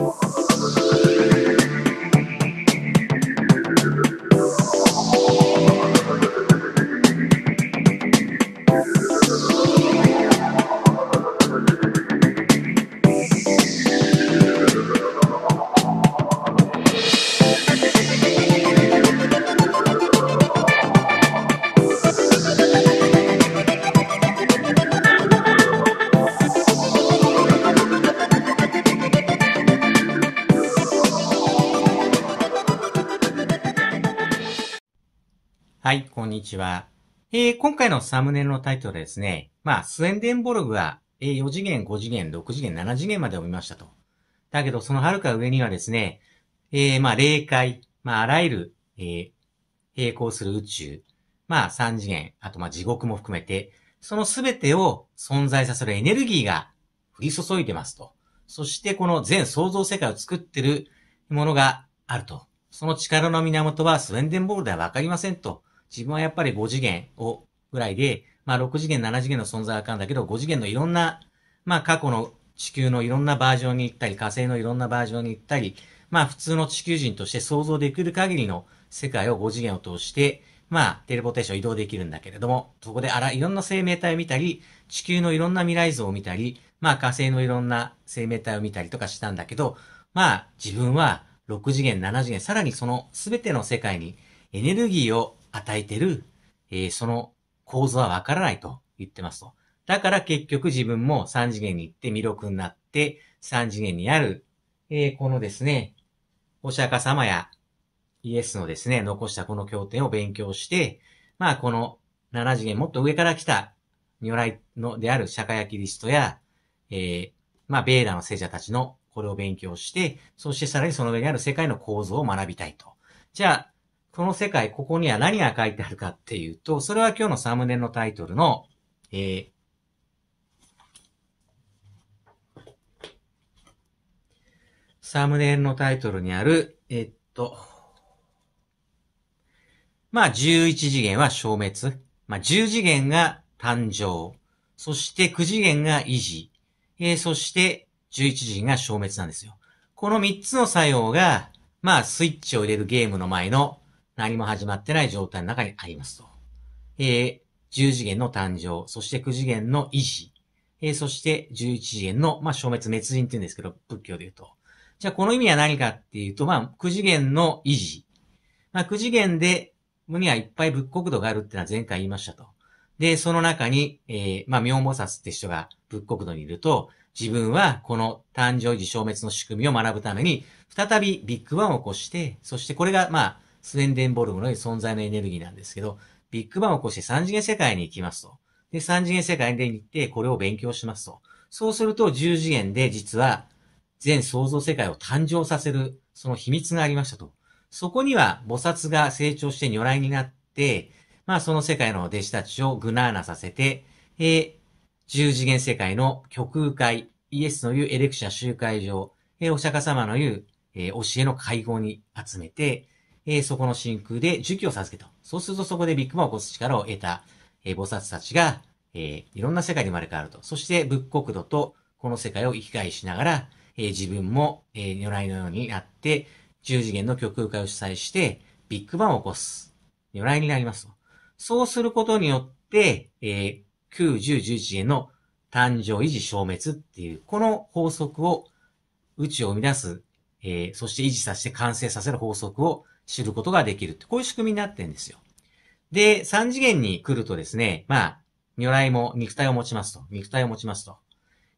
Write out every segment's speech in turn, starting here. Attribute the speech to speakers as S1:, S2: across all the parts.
S1: Oh. にちは。えー、今回のサムネイルのタイトルですね、まあ、スウェンデンボルグは、えー、4次元、5次元、6次元、7次元までを見ましたと。だけど、その遥か上にはですね、えー、まあ、霊界、まあ、あらゆる、えー、並行する宇宙、まあ、3次元、あと、まあ、地獄も含めて、そのすべてを存在させるエネルギーが降り注いでますと。そして、この全創造世界を作ってるものがあると。その力の源はスウェンデンボールではわかりませんと。自分はやっぱり5次元を、ぐらいで、まあ6次元、7次元の存在はあかんだけど、5次元のいろんな、まあ過去の地球のいろんなバージョンに行ったり、火星のいろんなバージョンに行ったり、まあ普通の地球人として想像できる限りの世界を5次元を通して、まあテレポーテーション移動できるんだけれども、そこであら、いろんな生命体を見たり、地球のいろんな未来像を見たり、まあ火星のいろんな生命体を見たりとかしたんだけど、まあ自分は6次元、7次元、さらにその全ての世界にエネルギーを与えてる、えー、その構造はわからないと言ってますと。だから結局自分も3次元に行って魅力になって、3次元にある、えー、このですね、お釈迦様やイエスのですね、残したこの経典を勉強して、まあこの7次元もっと上から来た如来のである釈迦やキリストや、えー、まあベーダの聖者たちのこれを勉強して、そしてさらにその上にある世界の構造を学びたいと。じゃあ、その世界、ここには何が書いてあるかっていうと、それは今日のサムネのタイトルの、えー、サムネのタイトルにある、えっと、まあ、11次元は消滅。まあ、10次元が誕生。そして9次元が維持。えー、そして11次元が消滅なんですよ。この3つの作用が、まあ、スイッチを入れるゲームの前の何も始まってない状態の中にありますと。えー、10次元の誕生、そして9次元の維持、えー、そして11次元の、まあ、消滅、滅人って言うんですけど、仏教で言うと。じゃあ、この意味は何かっていうと、まあ、9次元の維持。まあ、9次元で、にはいっぱい仏国土があるってのは前回言いましたと。で、その中に、えー、まあ、妙菩薩って人が仏国土にいると、自分はこの誕生時消滅の仕組みを学ぶために、再びビッグワンを起こして、そしてこれが、まあ、スウェンデンボルムの存在のエネルギーなんですけど、ビッグバンを起こして三次元世界に行きますと。で、三次元世界に行ってこれを勉強しますと。そうすると10次元で実は全創造世界を誕生させるその秘密がありましたと。そこには菩薩が成長して如来になって、まあその世界の弟子たちをグナーナさせて、えー、10次元世界の極右界、イエスの言うエレクシア集会場、えー、お釈迦様の言う、えー、教えの会合に集めて、えー、そこの真空で儒教を授けた。そうするとそこでビッグバンを起こす力を得た、えー、菩薩たちが、えー、いろんな世界に生まれ変わると。そして仏国土とこの世界を生き返しながら、えー、自分も、えー、如来のようになって、十次元の極空会を主催して、ビッグバンを起こす。如来になりますと。そうすることによって、えー、9、10、11次元の誕生、維持、消滅っていう、この法則を、宇宙を生み出す、えー、そして維持させて完成させる法則を知ることができるって、こういう仕組みになってるんですよ。で、三次元に来るとですね、まあ、如来も肉体を持ちますと。肉体を持ちますと。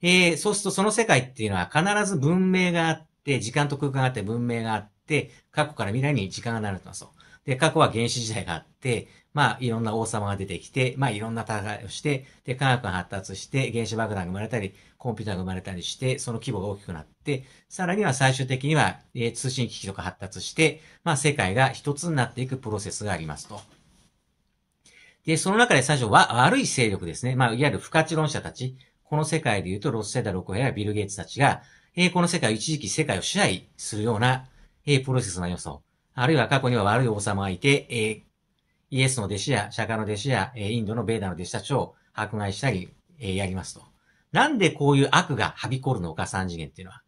S1: えー、そうするとその世界っていうのは必ず文明があって、時間と空間があって文明があって、過去から未来に時間がなるんますと。で、過去は原始時代があって、まあ、いろんな王様が出てきて、まあ、いろんな戦いをして、で、科学が発達して、原子爆弾が生まれたり、コンピューターが生まれたりして、その規模が大きくなって、さらには最終的には、えー、通信機器とか発達して、まあ、世界が一つになっていくプロセスがありますと。で、その中で最初は悪い勢力ですね。まあ、いわゆる不可知論者たち。この世界で言うと、ロスセダ・ロコヘやビル・ゲイツたちが、えー、この世界を一時期世界を支配するような、えー、プロセスな予想。あるいは過去には悪い王様がいて、えー、イエスの弟子や、釈迦の弟子や、インドのベーダの弟子たちを迫害したり、やりますと。なんでこういう悪がはびこるのか、三次元っていうのは。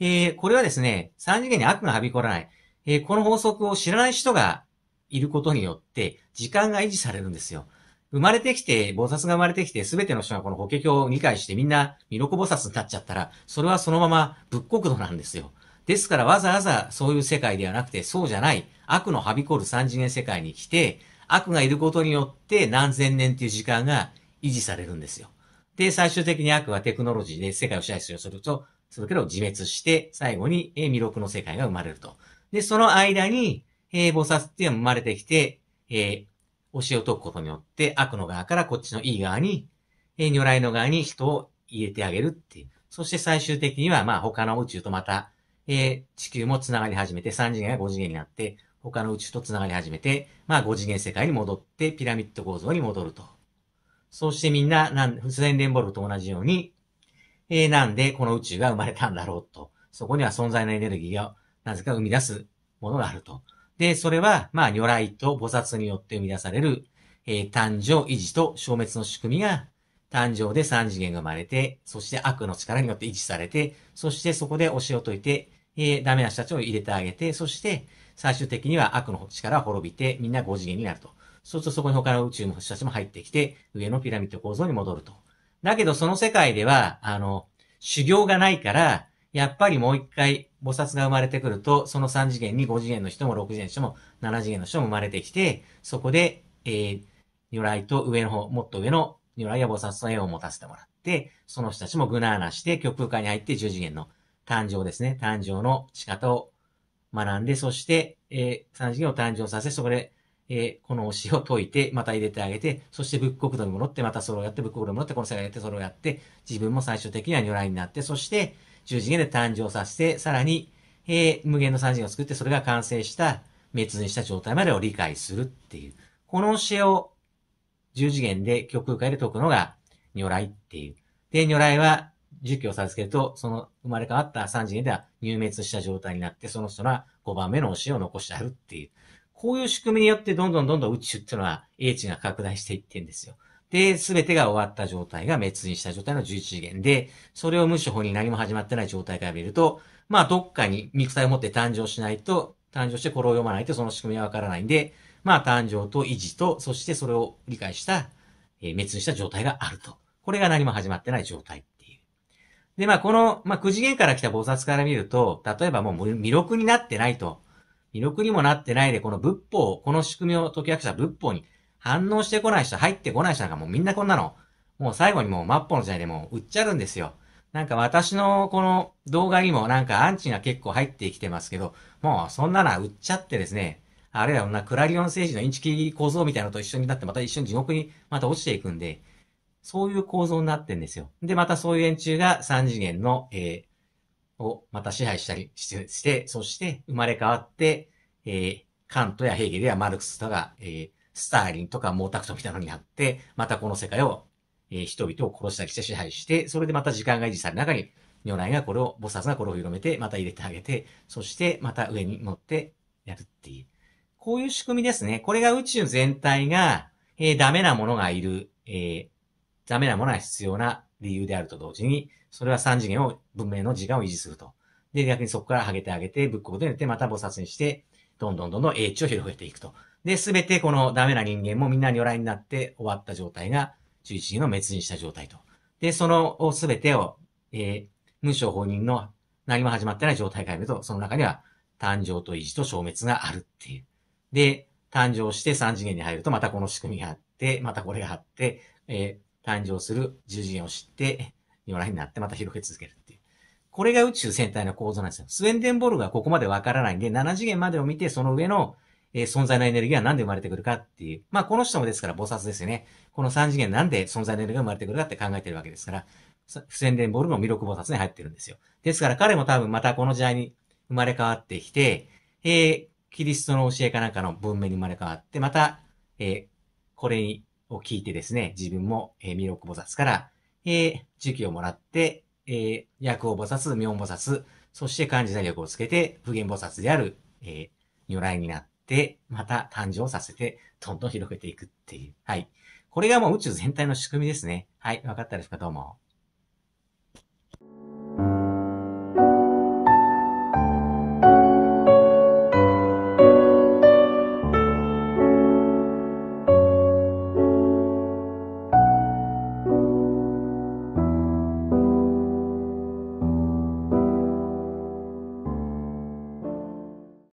S1: えー、これはですね、三次元に悪がはびこらない。えー、この法則を知らない人がいることによって、時間が維持されるんですよ。生まれてきて、菩薩が生まれてきて、すべての人がこの法華経を理解して、みんな、弥勒菩薩になっちゃったら、それはそのまま仏国土なんですよ。ですからわざわざそういう世界ではなくて、そうじゃない、悪のはびこる三次元世界に来て、悪がいることによって何千年という時間が維持されるんですよ。で、最終的に悪はテクノロジーで世界を支配するとすると、それけど自滅して、最後に魅力の世界が生まれると。で、その間に、えー、菩薩っていうのが生まれてきて、えー、教えを解くことによって、悪の側からこっちのいい側に、えー、如来の側に人を入れてあげるっていう。そして最終的には、まあ他の宇宙とまた、えー、地球も繋がり始めて、3次元や5次元になって、他の宇宙と繋がり始めて、まあ5次元世界に戻って、ピラミッド構造に戻ると。そうしてみんな、なん、普通にレンボルと同じように、えー、なんでこの宇宙が生まれたんだろうと。そこには存在のエネルギーが、なぜか生み出すものがあると。で、それは、まあ、如来と菩薩によって生み出される、えー、誕生、維持と消滅の仕組みが、誕生で三次元が生まれて、そして悪の力によって維持されて、そしてそこで教えを解いて、えー、ダメな人たちを入れてあげて、そして、最終的には悪の力は滅びて、みんな5次元になると。そうするとそこに他の宇宙の人たちも入ってきて、上のピラミッド構造に戻ると。だけどその世界では、あの、修行がないから、やっぱりもう一回、菩薩が生まれてくると、その3次元に5次元の人も6次元の人も7次元の人も生まれてきて、そこで、えー、如来と上の方、もっと上の如来や菩薩の絵を持たせてもらって、その人たちもぐなーなして、極空間に入って10次元の誕生ですね、誕生の仕方を学んで、そして、えー、三次元を誕生させ、そこで、えー、この教えを解いて、また入れてあげて、そして仏国土に戻って、またそれをやって、仏国土に戻って、この世界をやって、それをやって、自分も最終的には如来になって、そして、十次元で誕生させて、さらに、えー、無限の三次元を作って、それが完成した、滅にした状態までを理解するっていう。この教えを、十次元で、極空界で解くのが、如来っていう。で、如来は、儒教されけると、その生まれ変わった三次元では入滅した状態になって、その人が5番目の教えを残してあるっていう。こういう仕組みによってどんどんどんどん宇宙っていうのは英知が拡大していってんですよ。で、すべてが終わった状態が滅にした状態の11次元で、それを無視法に何も始まってない状態から見ると、まあ、どっかに肉体を持って誕生しないと、誕生してこれを読まないとその仕組みはわからないんで、まあ、誕生と維持と、そしてそれを理解した、えー、滅にした状態があると。これが何も始まってない状態で、まあ、この、まあ、くじ元から来た菩薩から見ると、例えばもう魅力になってないと。魅力にもなってないで、この仏法、この仕組みを解き明かした仏法に反応してこない人、入ってこない人なんかもうみんなこんなの、もう最後にもう末法の時代でもう売っちゃうんですよ。なんか私のこの動画にもなんかアンチが結構入ってきてますけど、もうそんなのは売っちゃってですね、あれだよな、クラリオン政治のインチキ構造みたいなのと一緒になってまた一緒に地獄にまた落ちていくんで、そういう構造になってんですよ。で、またそういう連中が3次元の、えー、をまた支配したりして、そして生まれ変わって、えー、カントやヘーゲルやマルクスとか、えー、スターリンとか毛沢東みたいなのにあって、またこの世界を、えー、人々を殺したりして支配して、それでまた時間が維持される中に、如来がこれを、菩薩がこれを広めて、また入れてあげて、そしてまた上に乗ってやるっていう。こういう仕組みですね。これが宇宙全体が、えー、ダメなものがいる、えー、ダメなものは必要な理由であると同時に、それは三次元を、文明の時間を維持すると。で、逆にそこから剥げてあげて、仏法で寝て、また菩薩にして、どんどんどんどん英知を広げていくと。で、すべてこのダメな人間もみんな如来になって終わった状態が、中一人の滅にした状態と。で、そのすべてを、えー、無償法人の何も始まってない状態から見ると、その中には誕生と維持と消滅があるっていう。で、誕生して三次元に入るとまたこの仕組みがあって、またこれがあって、えー、誕生する重人を知って、如来になってまた広げ続けるっていう。これが宇宙全体の構造なんですよ。スウェンデンボルグはここまでわからないんで、7次元までを見て、その上の、え存在のエネルギーは何で生まれてくるかっていう。まあ、この人もですから菩薩ですよね。この3次元なんで存在のエネルギーが生まれてくるかって考えてるわけですから、スンデンボルグも魅力菩薩に入ってるんですよ。ですから彼も多分またこの時代に生まれ変わってきて、えー、キリストの教えかなんかの文明に生まれ変わって、また、えー、これにを聞いてですね、自分も、えー、弥勒菩薩から、えー、時期をもらって、えー、薬王菩薩、妙菩薩、そして漢字大力をつけて、普賢菩薩である、えー、如来になって、また誕生させて、どんどん広げていくっていう。はい。これがもう宇宙全体の仕組みですね。はい。わかったですかどうも。